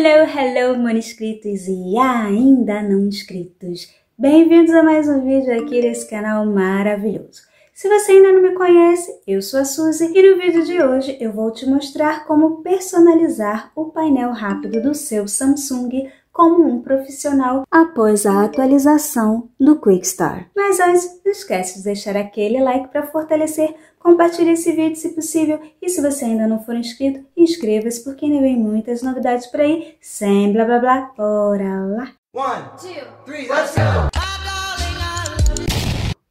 Hello, hello, inscritos e ainda não inscritos! Bem-vindos a mais um vídeo aqui nesse canal maravilhoso. Se você ainda não me conhece, eu sou a Suzy e no vídeo de hoje eu vou te mostrar como personalizar o painel rápido do seu Samsung como um profissional após a atualização do Quickstar. Mas antes, não esquece de deixar aquele like para fortalecer, compartilhe esse vídeo se possível e se você ainda não for inscrito, inscreva-se porque ainda vem muitas novidades por aí, sem blá blá blá, bora lá! One, two, three, let's go!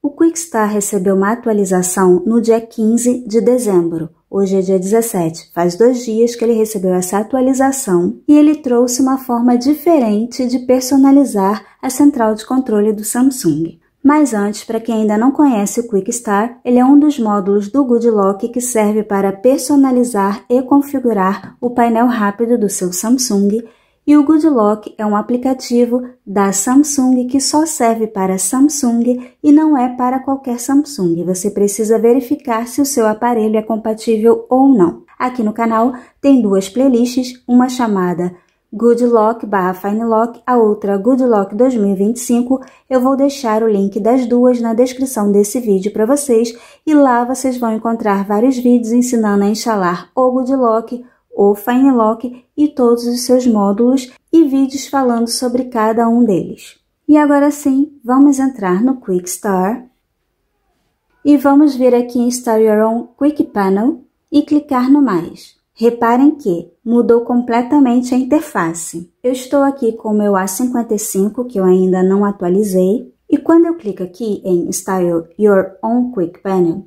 O Quickstar recebeu uma atualização no dia 15 de dezembro, Hoje é dia 17, faz dois dias que ele recebeu essa atualização e ele trouxe uma forma diferente de personalizar a central de controle do Samsung. Mas antes, para quem ainda não conhece o Quick Start, ele é um dos módulos do GoodLock que serve para personalizar e configurar o painel rápido do seu Samsung e o Good Lock é um aplicativo da Samsung que só serve para Samsung e não é para qualquer Samsung. Você precisa verificar se o seu aparelho é compatível ou não. Aqui no canal tem duas playlists, uma chamada Good Lock barra Fine Lock, a outra Good Lock 2025. Eu vou deixar o link das duas na descrição desse vídeo para vocês e lá vocês vão encontrar vários vídeos ensinando a instalar o Good Lock o Finelock e todos os seus módulos e vídeos falando sobre cada um deles. E agora sim, vamos entrar no Quick e vamos vir aqui em Start Your Own Quick Panel e clicar no mais. Reparem que mudou completamente a interface. Eu estou aqui com o meu A55 que eu ainda não atualizei e quando eu clico aqui em Style Your Own Quick Panel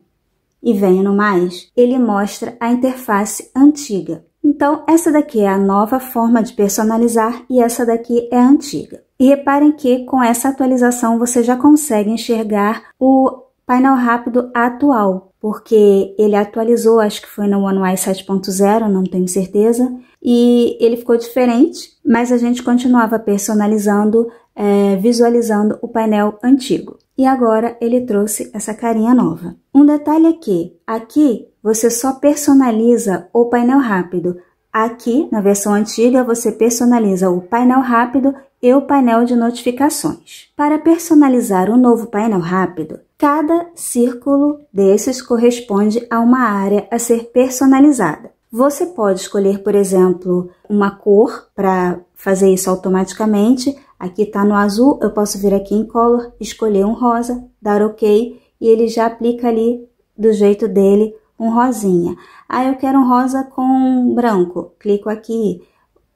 e venho no mais, ele mostra a interface antiga. Então, essa daqui é a nova forma de personalizar e essa daqui é a antiga. E reparem que com essa atualização você já consegue enxergar o painel rápido atual, porque ele atualizou, acho que foi no One UI 7.0, não tenho certeza, e ele ficou diferente, mas a gente continuava personalizando, é, visualizando o painel antigo e agora ele trouxe essa carinha nova. Um detalhe é que aqui você só personaliza o painel rápido. Aqui, na versão antiga, você personaliza o painel rápido e o painel de notificações. Para personalizar o um novo painel rápido, cada círculo desses corresponde a uma área a ser personalizada. Você pode escolher, por exemplo, uma cor para fazer isso automaticamente, Aqui está no azul, eu posso vir aqui em Color, escolher um rosa, dar OK e ele já aplica ali do jeito dele um rosinha. Ah, eu quero um rosa com branco, clico aqui,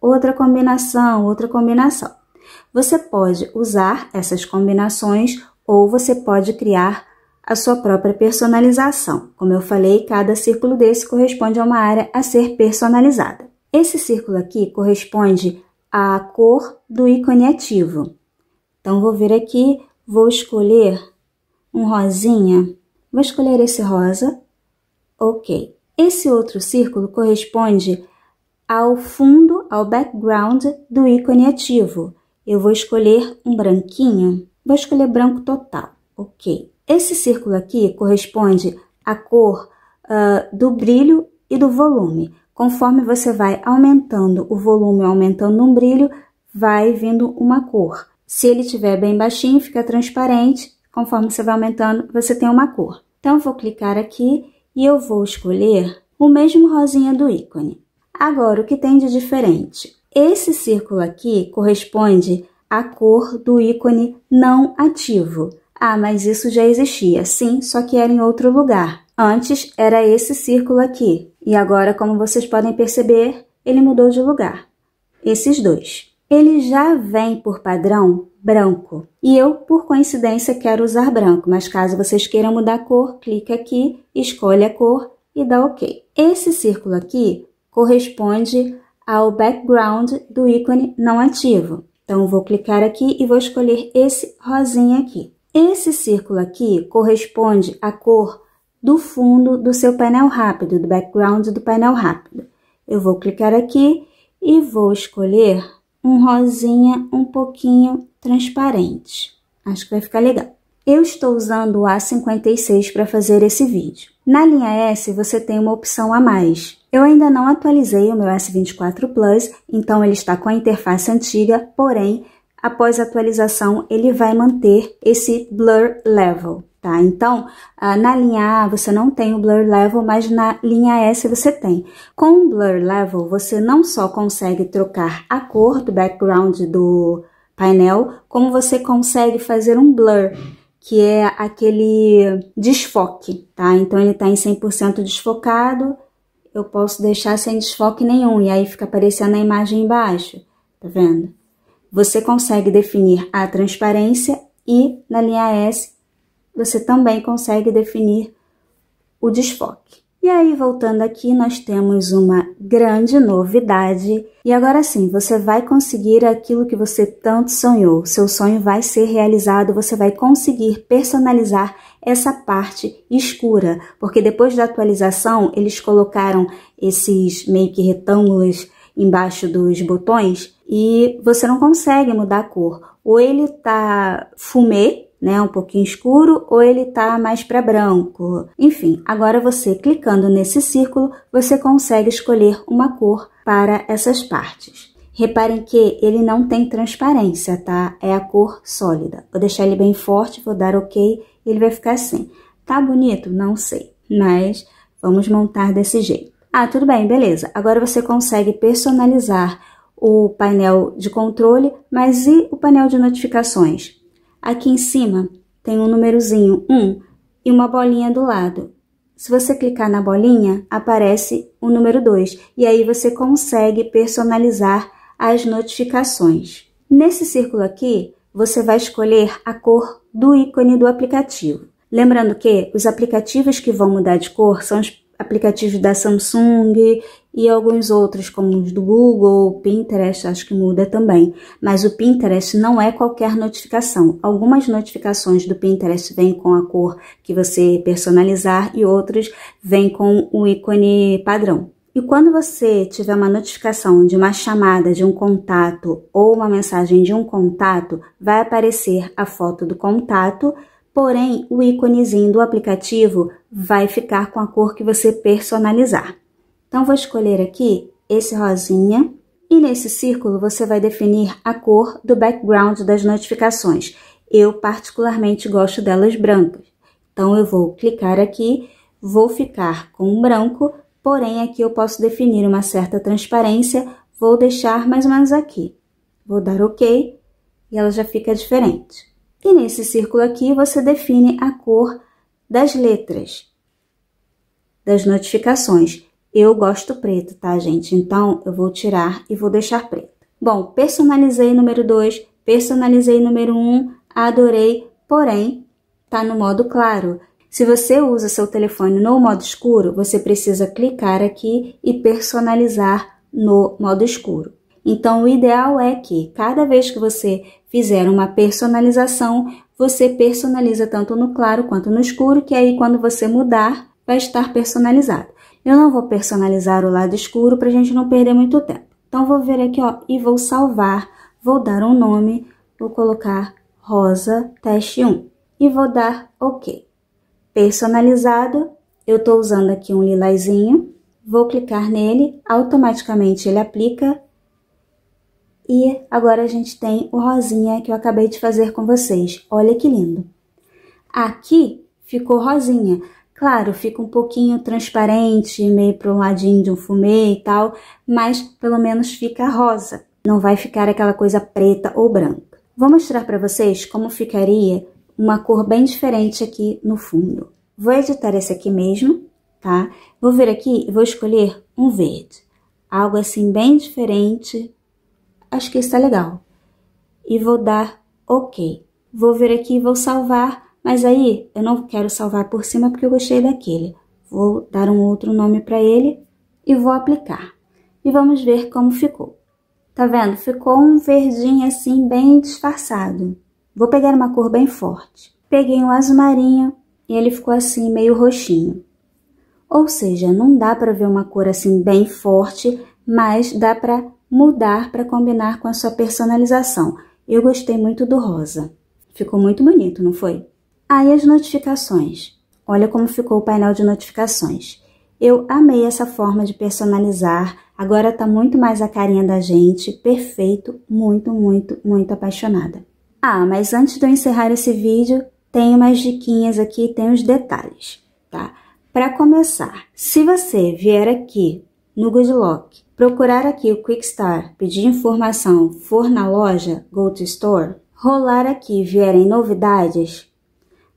outra combinação, outra combinação. Você pode usar essas combinações ou você pode criar a sua própria personalização. Como eu falei, cada círculo desse corresponde a uma área a ser personalizada. Esse círculo aqui corresponde a cor do ícone ativo. Então, vou vir aqui, vou escolher um rosinha. Vou escolher esse rosa. Ok. Esse outro círculo corresponde ao fundo, ao background do ícone ativo. Eu vou escolher um branquinho. Vou escolher branco total. Ok. Esse círculo aqui corresponde à cor uh, do brilho e do volume. Conforme você vai aumentando o volume, aumentando um brilho, vai vindo uma cor. Se ele estiver bem baixinho, fica transparente. Conforme você vai aumentando, você tem uma cor. Então, vou clicar aqui e eu vou escolher o mesmo rosinha do ícone. Agora, o que tem de diferente? Esse círculo aqui corresponde à cor do ícone não ativo. Ah, mas isso já existia. Sim, só que era em outro lugar. Antes era esse círculo aqui, e agora, como vocês podem perceber, ele mudou de lugar. Esses dois. Ele já vem por padrão branco. E eu, por coincidência, quero usar branco, mas caso vocês queiram mudar a cor, clique aqui, escolha a cor e dá OK. Esse círculo aqui corresponde ao background do ícone não ativo. Então, vou clicar aqui e vou escolher esse rosinha aqui. Esse círculo aqui corresponde à cor do fundo do seu painel rápido, do background do painel rápido. Eu vou clicar aqui e vou escolher um rosinha um pouquinho transparente. Acho que vai ficar legal. Eu estou usando o A56 para fazer esse vídeo. Na linha S, você tem uma opção a mais. Eu ainda não atualizei o meu S24 Plus, então ele está com a interface antiga, porém, após a atualização, ele vai manter esse Blur Level. Tá? Então, ah, na linha A você não tem o blur level, mas na linha S você tem. Com o blur level, você não só consegue trocar a cor do background do painel, como você consegue fazer um blur, que é aquele desfoque, tá? Então, ele está em 100% desfocado, eu posso deixar sem desfoque nenhum, e aí fica aparecendo a imagem embaixo, tá vendo? Você consegue definir a transparência e, na linha S, você também consegue definir o desfoque. E aí, voltando aqui, nós temos uma grande novidade. E agora sim, você vai conseguir aquilo que você tanto sonhou. Seu sonho vai ser realizado, você vai conseguir personalizar essa parte escura, porque depois da atualização, eles colocaram esses meio que retângulos embaixo dos botões e você não consegue mudar a cor. Ou ele tá fumê, né, um pouquinho escuro ou ele tá mais para branco. Enfim, agora você clicando nesse círculo, você consegue escolher uma cor para essas partes. Reparem que ele não tem transparência, tá? É a cor sólida. Vou deixar ele bem forte, vou dar ok e ele vai ficar assim. Tá bonito? Não sei, mas vamos montar desse jeito. Ah, tudo bem, beleza. Agora você consegue personalizar o painel de controle, mas e o painel de notificações? Aqui em cima tem um númerozinho 1 e uma bolinha do lado. Se você clicar na bolinha, aparece o número 2 e aí você consegue personalizar as notificações. Nesse círculo aqui, você vai escolher a cor do ícone do aplicativo. Lembrando que os aplicativos que vão mudar de cor são os aplicativos da Samsung e alguns outros, como os do Google, Pinterest, acho que muda também. Mas o Pinterest não é qualquer notificação. Algumas notificações do Pinterest vêm com a cor que você personalizar e outras vêm com o ícone padrão. E quando você tiver uma notificação de uma chamada de um contato ou uma mensagem de um contato, vai aparecer a foto do contato, porém o íconezinho do aplicativo vai ficar com a cor que você personalizar. Então, vou escolher aqui esse rosinha e nesse círculo você vai definir a cor do background das notificações. Eu particularmente gosto delas brancas. Então, eu vou clicar aqui, vou ficar com um branco, porém aqui eu posso definir uma certa transparência, vou deixar mais ou menos aqui. Vou dar OK e ela já fica diferente. E nesse círculo aqui, você define a cor das letras, das notificações. Eu gosto preto, tá, gente? Então, eu vou tirar e vou deixar preto. Bom, personalizei número 2, personalizei número 1, um, adorei, porém, tá no modo claro. Se você usa seu telefone no modo escuro, você precisa clicar aqui e personalizar no modo escuro. Então, o ideal é que cada vez que você fizer uma personalização, você personaliza tanto no claro quanto no escuro, que aí quando você mudar, vai estar personalizado. Eu não vou personalizar o lado escuro para a gente não perder muito tempo. Então, vou vir aqui, ó, e vou salvar, vou dar um nome, vou colocar rosa teste 1 e vou dar OK. Personalizado, eu estou usando aqui um lilazinho, vou clicar nele, automaticamente ele aplica. E agora a gente tem o rosinha que eu acabei de fazer com vocês. Olha que lindo! Aqui ficou rosinha, Claro, fica um pouquinho transparente, meio para um ladinho de um fumê e tal, mas pelo menos fica rosa. Não vai ficar aquela coisa preta ou branca. Vou mostrar para vocês como ficaria uma cor bem diferente aqui no fundo. Vou editar esse aqui mesmo, tá? Vou vir aqui e vou escolher um verde. Algo assim bem diferente. Acho que está legal. E vou dar OK. Vou vir aqui e vou salvar mas aí eu não quero salvar por cima porque eu gostei daquele. Vou dar um outro nome para ele e vou aplicar. E vamos ver como ficou. Tá vendo? Ficou um verdinho assim bem disfarçado. Vou pegar uma cor bem forte. Peguei um azul marinho e ele ficou assim meio roxinho. Ou seja, não dá para ver uma cor assim bem forte, mas dá para mudar para combinar com a sua personalização. Eu gostei muito do rosa. Ficou muito bonito, não foi? Aí as notificações. Olha como ficou o painel de notificações. Eu amei essa forma de personalizar, agora tá muito mais a carinha da gente, perfeito, muito, muito, muito apaixonada. Ah, mas antes de eu encerrar esse vídeo, tem umas diquinhas aqui, tem os detalhes, tá? Para começar, se você vier aqui no Goodlock, procurar aqui o Quick Start, pedir informação, for na loja, go to store, rolar aqui, vierem novidades,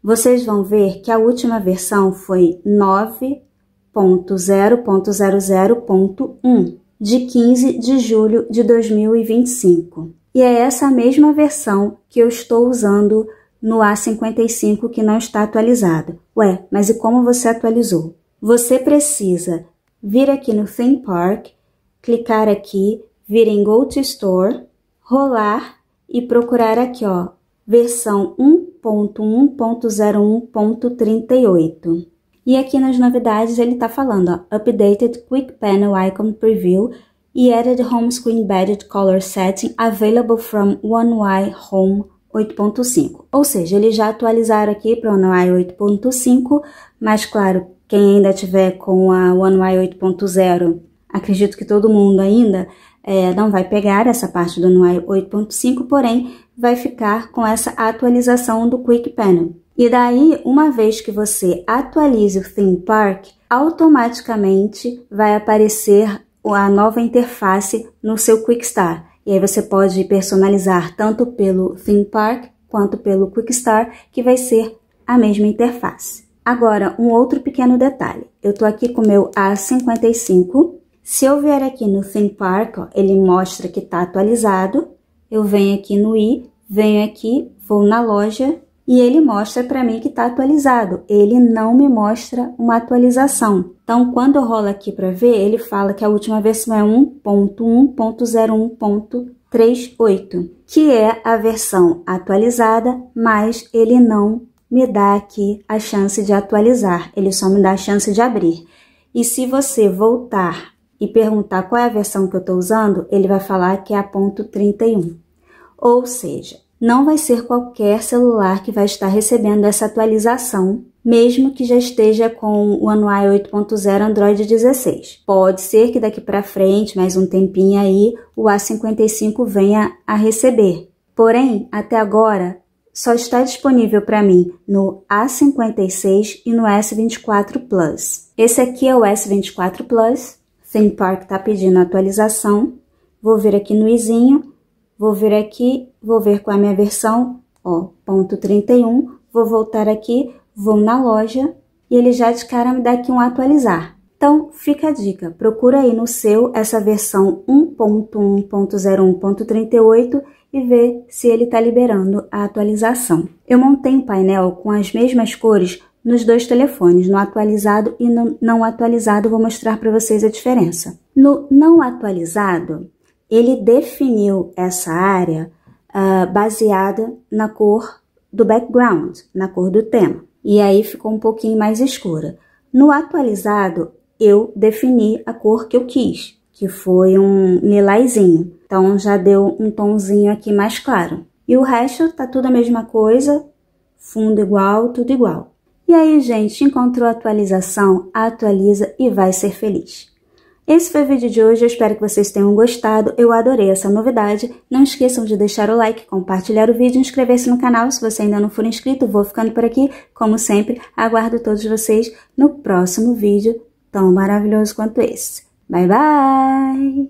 vocês vão ver que a última versão foi 9.0.00.1, de 15 de julho de 2025. E é essa mesma versão que eu estou usando no A55 que não está atualizado. Ué, mas e como você atualizou? Você precisa vir aqui no Theme Park, clicar aqui, vir em Go to Store, rolar e procurar aqui, ó, versão 1.1.01.38. E aqui nas novidades ele está falando, ó, Updated Quick Panel Icon Preview e Added Home Screen Embedded Color Setting Available from One UI Home 8.5. Ou seja, eles já atualizaram aqui para One UI 8.5, mas claro, quem ainda tiver com a One UI 8.0, acredito que todo mundo ainda é, não vai pegar essa parte do NUI 8.5, porém vai ficar com essa atualização do Quick Panel. E daí, uma vez que você atualize o Theme Park, automaticamente vai aparecer a nova interface no seu Quick Start. E aí você pode personalizar tanto pelo Theme Park quanto pelo Quick Start, que vai ser a mesma interface. Agora, um outro pequeno detalhe. Eu estou aqui com o meu A55 se eu vier aqui no Theme Park, ó, ele mostra que está atualizado. Eu venho aqui no i, venho aqui, vou na loja e ele mostra para mim que está atualizado. Ele não me mostra uma atualização. Então, quando eu rolo aqui para ver, ele fala que a última versão é 1.1.01.38, que é a versão atualizada, mas ele não me dá aqui a chance de atualizar, ele só me dá a chance de abrir. E se você voltar e perguntar qual é a versão que eu estou usando, ele vai falar que é a ponto 31. Ou seja, não vai ser qualquer celular que vai estar recebendo essa atualização, mesmo que já esteja com o anuário 8.0 Android 16. Pode ser que daqui para frente, mais um tempinho aí, o A55 venha a receber. Porém, até agora, só está disponível para mim no A56 e no S24 Plus. Esse aqui é o S24 Plus, sem par que está pedindo atualização. Vou vir aqui no izinho, vou vir aqui, vou ver qual é a minha versão, ó, ponto 31, vou voltar aqui, vou na loja e ele já de cara me dá aqui um atualizar. Então, fica a dica, procura aí no seu essa versão 1.1.01.38 e vê se ele está liberando a atualização. Eu montei um painel com as mesmas cores nos dois telefones, no atualizado e no não atualizado, vou mostrar para vocês a diferença. No não atualizado, ele definiu essa área uh, baseada na cor do background, na cor do tema, e aí ficou um pouquinho mais escura. No atualizado, eu defini a cor que eu quis, que foi um lilazinho, então já deu um tonzinho aqui mais claro. E o resto tá tudo a mesma coisa, fundo igual, tudo igual. E aí, gente, encontrou a atualização? Atualiza e vai ser feliz. Esse foi o vídeo de hoje, eu espero que vocês tenham gostado, eu adorei essa novidade. Não esqueçam de deixar o like, compartilhar o vídeo e inscrever-se no canal. Se você ainda não for inscrito, vou ficando por aqui. Como sempre, aguardo todos vocês no próximo vídeo tão maravilhoso quanto esse. Bye, bye!